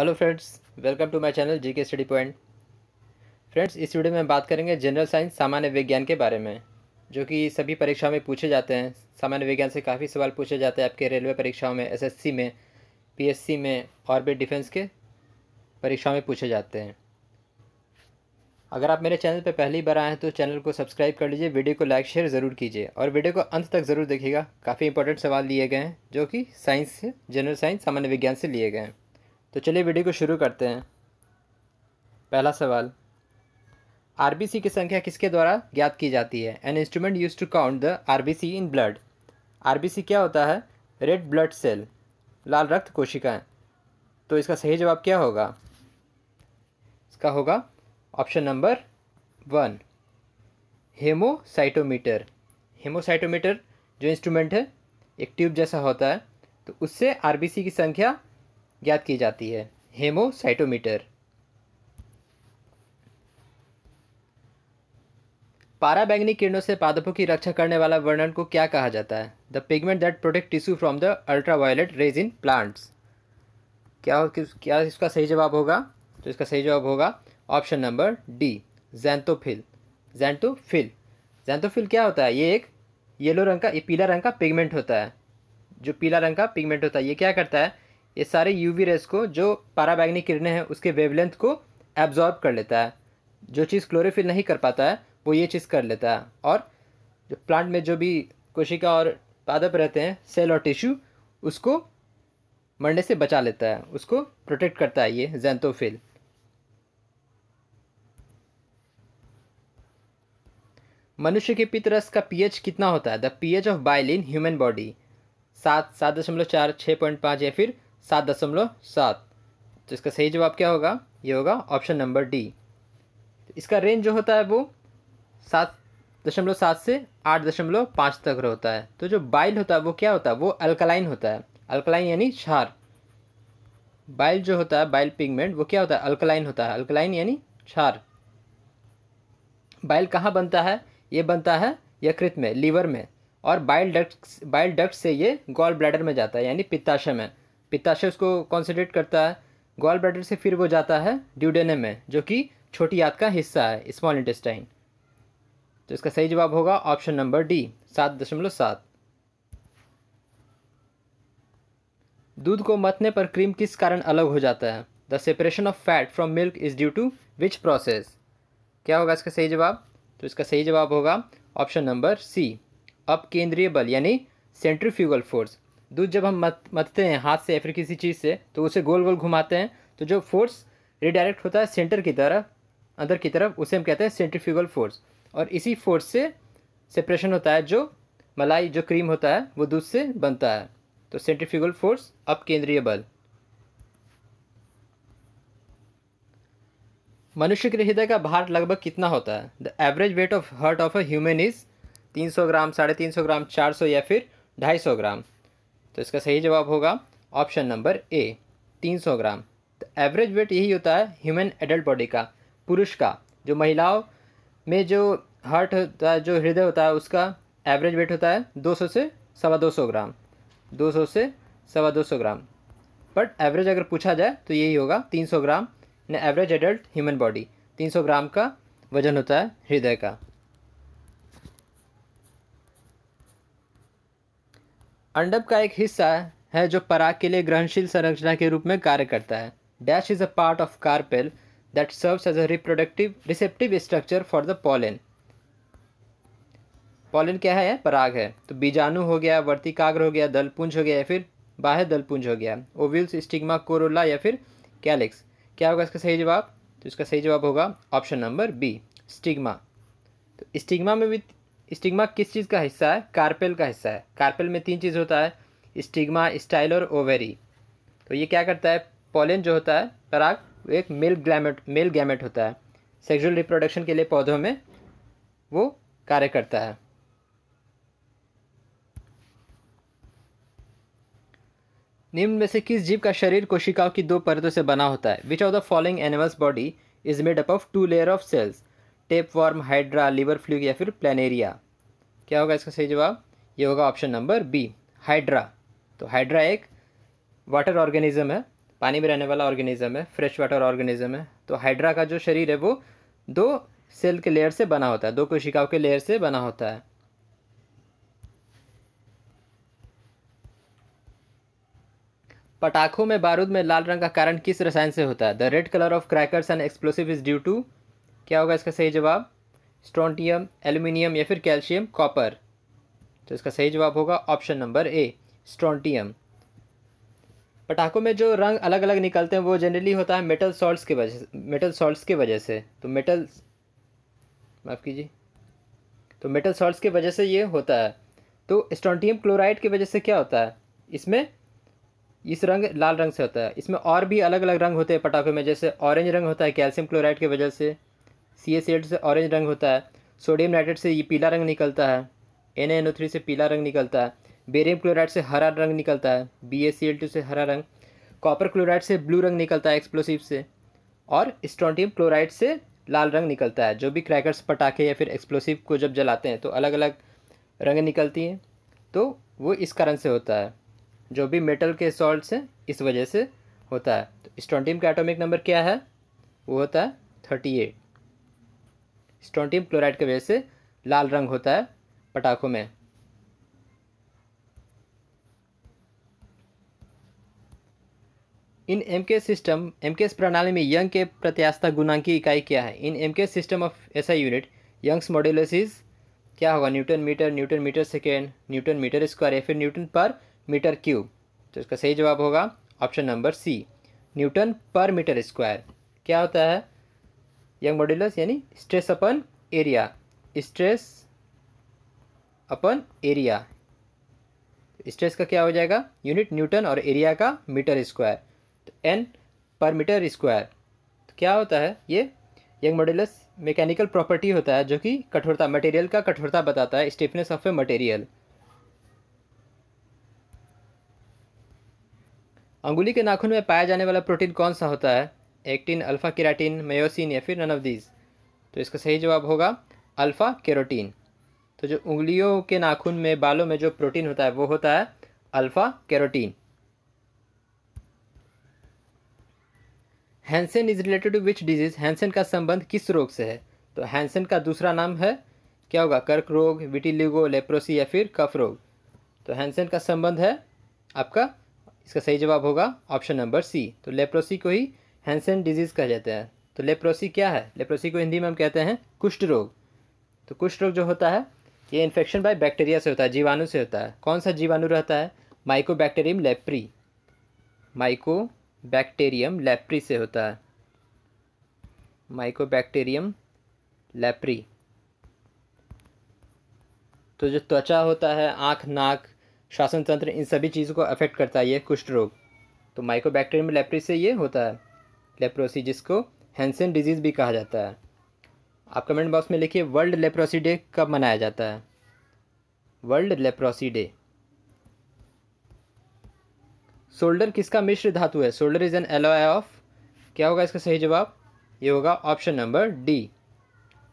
hello friends welcome to my channel GK study point friends इस video में हम बात करेंगे जनरल साइंस सामान्य विज्ञान के बारे में जो कि सभी परीक्षाओं में पूछे जाते हैं सामान्य विज्ञान से काफ़ी सवाल पूछे जाते हैं आपके रेलवे परीक्षाओं में एसएससी में पीएससी में और भी डिफेंस के परीक्षाओं में पूछे जाते हैं अगर आप मेरे चैनल पर पहली बार आए हैं तो चैनल को सब्सक्राइब कर लीजिए वीडियो को लाइक शेयर ज़रूर कीजिए और वीडियो को अंत तक ज़रूर देखिएगा काफ़ी इंपॉर्टेंट सवाल लिए गए हैं जो कि साइंस से जनरल साइंस सामान्य विज्ञान से लिए गए हैं तो चलिए वीडियो को शुरू करते हैं पहला सवाल आरबीसी की संख्या किसके द्वारा ज्ञात की जाती है an instrument use to count the RBC in blood RBC क्या होता है रेड ब्लड सेल लाल रक्त कोशिकाएं तो इसका सही जवाब क्या होगा इसका होगा option number one hemocytometer hemocytometer जो इंस्ट्रूमेंट है एक ट्यूब जैसा होता है तो उससे आरबीसी की संख्या ज्ञात की जाती है हेमोसाइटोमीटर पाराबैंगनी किरणों से पादपों की रक्षा करने वाला वर्णन को क्या कहा जाता है the pigment that protect tissue from the ultraviolet rays in plants क्या क्या इसका सही जवाब होगा तो इसका सही जवाब होगा option number D xanthophyll xanthophyll xanthophyll क्या होता है ये एक येलो रंग का ये पीला रंग का पिगमेंट होता है जो पीला रंग का पिगमेंट होता है ये क्या करता है ये सारे यूवी रेस को जो पाराबैगनी किरणें हैं उसके वेवलेंथ को एब्जॉर्ब कर लेता है जो चीज़ क्लोरोफिल नहीं कर पाता है वो ये चीज़ कर लेता है और जो प्लांट में जो भी कोशिका और पादप रहते हैं सेल और टिश्यू उसको मरने से बचा लेता है उसको प्रोटेक्ट करता है ये जैंतोफिल मनुष्य के पितरस का पीएच कितना होता है the pH of bile in human body सात सात दशमलव चार छः पॉइंट पाँच या फिर सात दशमलव सात तो इसका सही जवाब क्या होगा ये होगा ऑप्शन नंबर डी इसका रेंज जो होता है वो सात दशमलव सात से आठ दशमलव पाँच तक होता है तो जो बाइल होता है वो क्या होता है वो अल्कलाइन होता है अल्कलाइन यानी क्षार बाइल जो होता है बाइल पिगमेंट वो क्या होता है अल्कलाइन होता है अल्कलाइन यानी क्षार बाइल कहाँ बनता है ये बनता है यकृत में लीवर में और बाइल डक्ट बाइल डक्ट से ये गॉल ब्लैडर में जाता है यानी पित्ताशय में पिताशय उसको कॉन्सेंट्रेट करता है गॉल ब्लैडर से फिर वो जाता है ड्यूडेनम में जो कि छोटी याद का हिस्सा है स्मॉल इंटेस्टाइन तो इसका सही जवाब होगा ऑप्शन नंबर डी सात दशमलव सात दूध को मतने पर क्रीम किस कारण अलग हो जाता है the separation of fat from milk is due to which process क्या होगा इसका सही जवाब तो इसका सही जवाब होगा ऑप्शन नंबर सी अब केंद्रीय बल यानी सेंट्रीफ्यूगल फोर्स दूध जब हम मत मतते हैं हाथ से या फिर किसी चीज़ से तो उसे गोल गोल घुमाते हैं तो जो फोर्स रिडायरेक्ट होता है सेंटर की तरफ अंदर की तरफ उसे हम कहते हैं सेंट्रीफ्यूगल फोर्स और इसी फोर्स से सेप्रेशन होता है जो मलाई जो क्रीम होता है वो दूध से बनता है तो सेंट्रीफ्यूगल फोर्स अप केंद्रीय बल मनुष्य के हृदय का भार लगभग कितना होता है the average weight of heart of a human is 300 gram साढ़े तीन सौ ग्राम 400 या फिर 250 ग्राम तो इसका सही जवाब होगा ऑप्शन नंबर ए 300 ग्राम तो एवरेज वेट यही होता है ह्यूमन एडल्ट बॉडी का पुरुष का जो महिलाओं में जो हार्ट होता है जो हृदय होता है उसका एवरेज वेट होता है 200 से सवा दो सौ ग्राम 200 से सवा दो सौ ग्राम बट एवरेज अगर पूछा जाए तो यही होगा 300 gram average adult human body 300 gram का वजन होता है हृदय का अंडब का एक हिस्सा है जो पराग के लिए ग्रहणशील संरचना के रूप में कार्य करता है dash is a part of carpel that serves as a reproductive receptive structure for the pollen pollen क्या है पराग है तो बीजाणु हो गया वर्तिकाग्र हो गया दलपुंज हो गया या फिर बाह्य दलपुंज हो गया ओविल्स स्टिग्मा कोरोला या फिर कैलिक्स क्या होगा इसका सही जवाब तो इसका सही जवाब होगा ऑप्शन नंबर बी स्टिग्मा तो स्टिग्मा में भी स्टिग्मा किस चीज़ का हिस्सा है कार्पेल का हिस्सा है कार्पेल में तीन चीज़ होता है स्टिग्मा स्टाइल और ओवेरी तो ये क्या करता है पोलन जो होता है पराग वो एक मेल ग्लैमेट मेल गैमेट होता है सेक्सुअल रिप्रोडक्शन के लिए पौधों में वो कार्य करता है निम्न में से किस जीव का शरीर कोशिकाओं की दो परतों से बना होता है which of the following animals body is made up of two layer of cells tapeworm hydra liver fluke या फिर प्लानेरिया क्या होगा इसका सही जवाब ये होगा ऑप्शन नंबर बी हाइड्रा तो हाइड्रा एक वाटर ऑर्गेनिज्म है पानी में रहने वाला ऑर्गेनिज्म है फ्रेश वाटर ऑर्गेनिज्म है तो हाइड्रा का जो शरीर है वो दो सेल के लेयर से बना होता है दो कोशिकाओं के लेयर से बना होता है पटाखों में बारूद में लाल रंग का कारण किस रसायन से होता है the red colour of crackers and explosive is due to क्या होगा इसका सही जवाब स्ट्रॉन्टियम एल्यूमिनियम या फिर कैल्शियम कॉपर तो इसका सही जवाब होगा ऑप्शन नंबर ए स्ट्रॉन्टियम पटाखों में जो रंग अलग अलग निकलते हैं वो जनरली होता है मेटल सॉल्ट्स के वजह मेटल सॉल्ट्स के वजह से तो मेटल माफ़ कीजिए तो मेटल सॉल्ट्स की वजह से ये होता है तो स्टॉन्टियम क्लोराइड की वजह से क्या होता है इसमें इस रंग लाल रंग से होता है इसमें और भी अलग अलग रंग होते हैं पटाखों में जैसे ऑरेंज रंग होता है कैल्शियम क्लोराइड की वजह से सी एस एट से ऑरेंज रंग होता है सोडियम नाइट्रेट से ये पीला रंग निकलता है एन एन ओ थ्री से पीला रंग निकलता है बेरियम क्लोराइड से हरा रंग निकलता है B S C L two से हरा रंग कॉपर क्लोराइड से ब्लू रंग निकलता है एक्सप्लोसिव से और स्ट्रॉन्टियम क्लोराइड से लाल रंग निकलता है जो भी क्रैकर्स पटाखे या फिर एक्सप्लोसिव को जब जलाते हैं तो अलग अलग रंग निकलती हैं तो वो इस कारण से होता है जो भी मेटल के सॉल्ट से इस वजह से होता है तो स्ट्रॉन्टियम का एटोमिक नंबर क्या है वो होता है थर्टी एट स्टोनटियम क्लोराइड की वजह से लाल रंग होता है पटाखों में इन एमके सिस्टम एमके प्रणाली में यंग के प्रत्यास्था गुणांक की इकाई क्या है in M K system of ऐसा यूनिट यंग्स मॉड्यूलस इज क्या होगा newton metre newton metre second newton metre square या फिर न्यूटन पर मीटर क्यूब तो इसका सही जवाब होगा option number C newton per metre square क्या होता है यंग मॉड्यूलस यानी stress upon area stress upon area stress का क्या हो जाएगा यूनिट न्यूटन और एरिया का मीटर स्क्वायर तो एन पर मीटर स्क्वायर तो क्या होता है ये यंग मॉड्यूलस मैकेनिकल प्रॉपर्टी होता है जो कि कठोरता मटेरियल का कठोरता बताता है स्टिफनेस ऑफ ए मटेरियल अंगुली के नाखून में पाया जाने वाला प्रोटीन कौन सा होता है एक्टिन अल्फ़ा केराटीन मेयोसिन या फिर नन ऑफ दीज तो इसका सही जवाब होगा अल्फ़ा कैरोटीन तो जो उंगलियों के नाखून में बालों में जो प्रोटीन होता है वो होता है alpha carotene Hansen is related to which disease Hansen का संबंध किस रोग से है तो हैंसन का दूसरा नाम है क्या होगा कर्क रोग विटिलिगो लेप्रोसी या फिर कफ रोग तो हैंसन का संबंध है आपका इसका सही जवाब होगा ऑप्शन नंबर सी तो लेप्रोसी को ही हैंसन डिजीज़ कहा जाता है तो लेप्रोसी क्या है लेप्रोसी को हिंदी में हम कहते हैं कुष्ठ रोग तो कुष्ठ रोग जो होता है ये इन्फेक्शन बाय बैक्टीरिया से होता है जीवाणु से होता है कौन सा जीवाणु रहता है mycobacterium leprae mycobacterium leprae से होता है माइको बैक्टेरियम लेप्री तो जो त्वचा होता है आँख नाक श्वासन तंत्र इन सभी चीज़ों को अफेक्ट करता है ये कुष्ठ रोग तो माइको बैक्टेरियम लेप्री से ये होता है लेप्रोसी जिसको हैंसन डिजीज़ भी कहा जाता है आप कमेंट बॉक्स में लिखिए वर्ल्ड लेप्रोसी डे कब मनाया जाता है वर्ल्ड लेप्रोसी डे सोल्डर किसका मिश्र धातु है solder is an alloy of क्या होगा इसका सही जवाब ये होगा ऑप्शन नंबर डी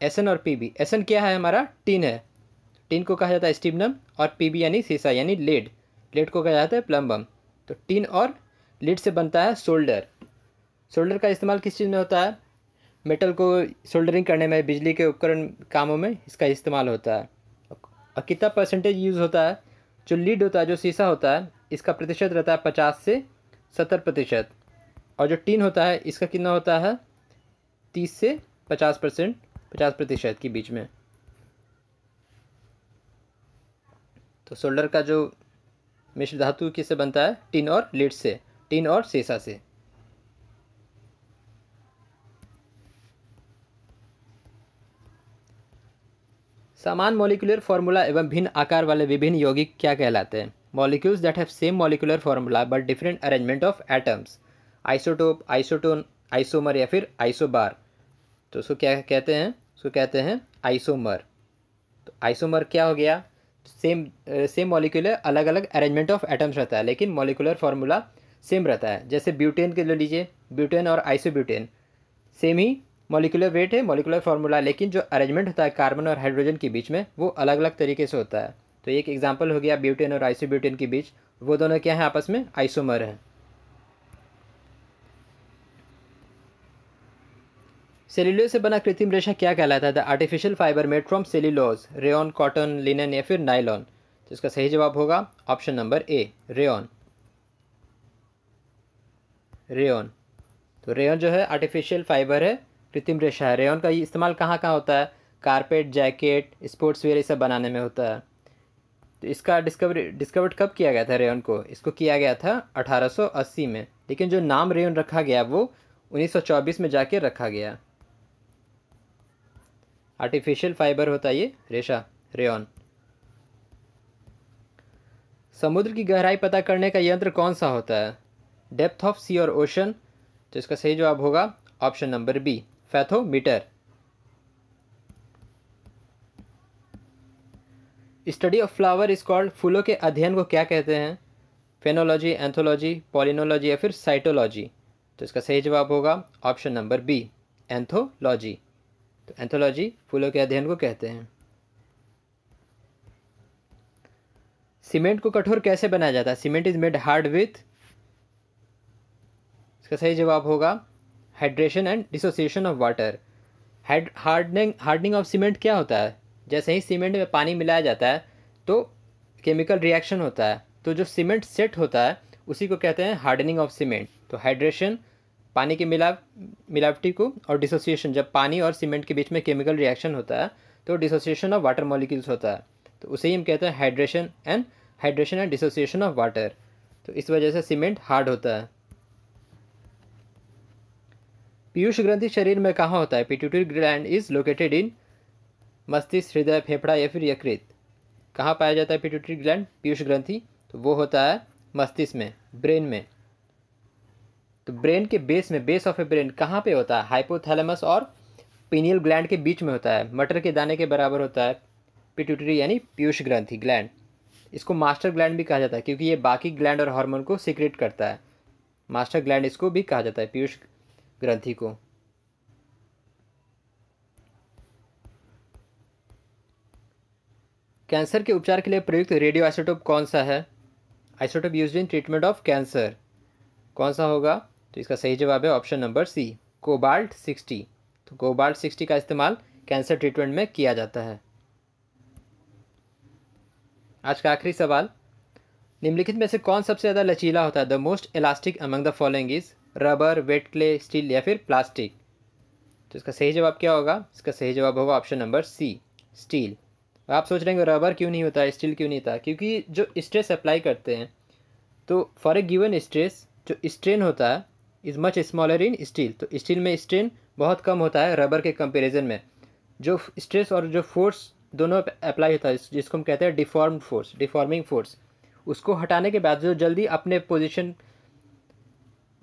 एन और पीबी एन क्या है हमारा टीन है टीन को कहा जाता है स्टीबनम और पीबी यानी सीसा यानी लेड लेड को कहा जाता है प्लम्बम तो टीन और लेड से बनता है सोल्डर सोल्डर का इस्तेमाल किस चीज़ में होता है मेटल को सोल्डरिंग करने में बिजली के उपकरण कामों में इसका इस्तेमाल होता है और कितना परसेंटेज यूज़ होता है जो लीड होता है जो शीशा होता है इसका प्रतिशत रहता है पचास से सत्तर प्रतिशत और जो टीन होता है इसका कितना होता है तीस से पचास परसेंट पचास प्रतिशत के बीच में तो सोल्डर का जो मिश्र धातु किससे बनता है टिन और लीड से टिन और शीशा से समान मॉलिकुलर फार्मूला एवं भिन्न आकार वाले विभिन्न यौगिक क्या कहलाते हैं molecules that have same molecular formula but different arrangement of atoms isotope isotone isomer या फिर आइसोबार तो उसको क्या कहते हैं उसको कहते हैं आइसोमर तो आइसोमर क्या हो गया सेम सेम मोलिकुलर अलग अलग अरेंजमेंट ऑफ एटम्स रहता है लेकिन मॉलिकुलर फार्मूला सेम रहता है जैसे ब्यूटेन के ले लीजिए ब्यूटेन और आइसोब्यूटेन सेम ही मोलिकुलर वेट है मोलिकुलर फार्मूला लेकिन जो अरेंजमेंट होता है कार्बन और हाइड्रोजन के बीच में वो अलग अलग तरीके से होता है तो एक एग्जाम्पल हो गया ब्यूटेन और आइसोब्यूटेन के बीच वो दोनों क्या हैं आपस में आइसोमर हैं सेल्यूलो से बना कृत्रिम रेशा क्या कहलाता the artificial fibre made from cellulose rayon cotton linen या फिर नाइलॉन तो इसका सही जवाब होगा option number A rayon rayon तो रेन जो है आर्टिफिशियल फाइबर है कृत्रिम रेशा है रेयन का ये इस्तेमाल कहाँ कहाँ होता है कारपेट जैकेट स्पोर्ट्स वेयर ये सब बनाने में होता है तो इसका डिस्कवरी डिस्कवर कब किया गया था रेयन को इसको किया गया था 1880 में लेकिन जो नाम रेयन रखा गया वो 1924 में जाके रखा गया आर्टिफिशियल फाइबर होता है ये रेशा रेयन समुद्र की गहराई पता करने का यंत्र कौन सा होता है डेप्थ ऑफ सी और ओशन तो इसका सही जवाब होगा option number B fathometer study of flower is called फूलों के अध्ययन को क्या कहते हैं फेनोलॉजी एंथोलॉजी पॉलिनोलॉजी या फिर साइटोलॉजी तो इसका सही जवाब होगा ऑप्शन नंबर बी एंथोलॉजी तो एंथोलॉजी फूलों के अध्ययन को कहते हैं सीमेंट को कठोर कैसे बनाया जाता है cement is made hard with इसका सही जवाब होगा hydration and dissociation of water hardening hardening of cement क्या होता है जैसे ही सीमेंट में पानी मिलाया जाता है तो केमिकल रिएक्शन होता है तो जो सीमेंट सेट होता है उसी को कहते हैं हार्डनिंग ऑफ सीमेंट तो हाइड्रेशन पानी के मिला मिलावटी को और डिसोसिएशन जब पानी और सीमेंट के बीच में केमिकल रिएक्शन होता है तो डिसोसिएशन ऑफ वाटर मॉलिक्यूल्स होता है तो उसे ही हम कहते हैं hydration and hydration and dissociation of water तो इस वजह से सीमेंट हार्ड होता है पीयूष ग्रंथि शरीर में कहाँ होता है pituitary gland is located in मस्तिष्क हृदय फेफड़ा या फिर यकृत कहाँ पाया जाता है पिट्यूटरी ग्लैंड पीयूष ग्रंथि तो वो होता है मस्तिष्क में ब्रेन में तो ब्रेन के बेस में बेस ऑफ ए ब्रेन कहाँ पे होता है हाइपोथैलेमस और पीनियल ग्लैंड के बीच में होता है मटर के दाने के बराबर होता है पिट्यूटरी यानी पीयूष ग्रंथि ग्लैंड इसको मास्टर ग्लैंड भी कहा जाता है क्योंकि ये बाकी ग्लैंड और हार्मोन को सीक्रेट करता है मास्टर ग्लैंड इसको भी कहा जाता है पीयूष ग्रंथि को कैंसर के उपचार के लिए प्रयुक्त रेडियो आइसोटोप कौन सा है isotope use in treatment of cancer कौन सा होगा तो इसका सही जवाब है option number C cobalt sixty तो कोबाल्ट सिक्सटी का इस्तेमाल कैंसर ट्रीटमेंट में किया जाता है आज का आखिरी सवाल निम्नलिखित में से कौन सबसे ज़्यादा लचीला होता है the most elastic among the following is rubber wet clay steel या फिर प्लास्टिक तो इसका सही जवाब क्या होगा इसका सही जवाब होगा ऑप्शन नंबर सी स्टील आप सोच रहे हैं रबर क्यों नहीं होता स्टील क्यों नहीं होता क्योंकि जो स्ट्रेस अप्लाई करते हैं तो फॉर ए गिवन स्ट्रेस जो स्ट्रेन होता है is much smaller in steel तो स्टील में स्ट्रेन बहुत कम होता है रबर के कंपेरिजन में जो स्ट्रेस और जो फोर्स दोनों अप्लाई होता है जिसको हम कहते हैं डिफॉर्म फोर्स डिफॉर्मिंग फोर्स उसको हटाने के बाद जो जल्दी अपने पोजिशन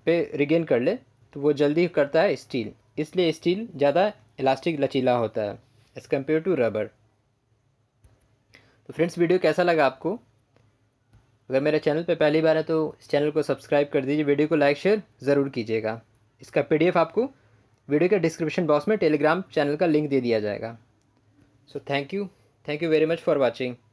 पे रिगेन कर ले तो वो जल्दी करता है स्टील इसलिए स्टील ज़्यादा इलास्टिक लचीला होता है एज़ कम्पेयर टू रबर तो फ्रेंड्स वीडियो कैसा लगा आपको अगर मेरे चैनल पर पहली बार है तो इस चैनल को सब्सक्राइब कर दीजिए वीडियो को लाइक शेयर ज़रूर कीजिएगा इसका पीडीएफ आपको वीडियो के डिस्क्रिप्शन बॉक्स में टेलीग्राम चैनल का लिंक दे दिया जाएगा so thank you thank you very much for watching